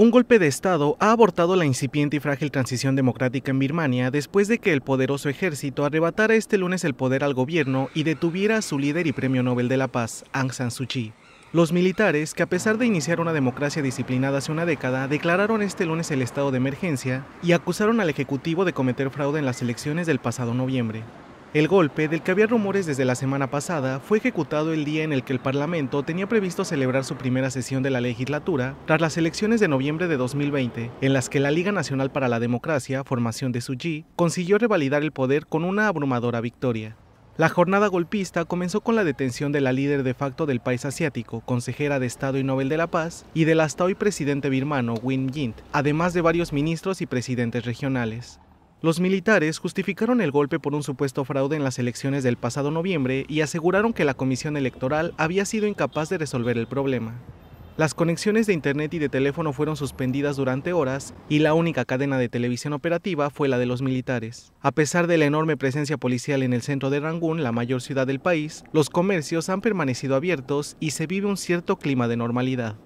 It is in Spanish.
Un golpe de Estado ha abortado la incipiente y frágil transición democrática en Birmania después de que el poderoso ejército arrebatara este lunes el poder al gobierno y detuviera a su líder y premio Nobel de la Paz, Aung San Suu Kyi. Los militares, que a pesar de iniciar una democracia disciplinada hace una década, declararon este lunes el estado de emergencia y acusaron al Ejecutivo de cometer fraude en las elecciones del pasado noviembre. El golpe, del que había rumores desde la semana pasada, fue ejecutado el día en el que el Parlamento tenía previsto celebrar su primera sesión de la legislatura tras las elecciones de noviembre de 2020, en las que la Liga Nacional para la Democracia, formación de Suji, consiguió revalidar el poder con una abrumadora victoria. La jornada golpista comenzó con la detención de la líder de facto del país asiático, consejera de Estado y Nobel de la Paz, y del hasta hoy presidente birmano Win Yint, además de varios ministros y presidentes regionales. Los militares justificaron el golpe por un supuesto fraude en las elecciones del pasado noviembre y aseguraron que la comisión electoral había sido incapaz de resolver el problema. Las conexiones de Internet y de teléfono fueron suspendidas durante horas y la única cadena de televisión operativa fue la de los militares. A pesar de la enorme presencia policial en el centro de Rangún, la mayor ciudad del país, los comercios han permanecido abiertos y se vive un cierto clima de normalidad.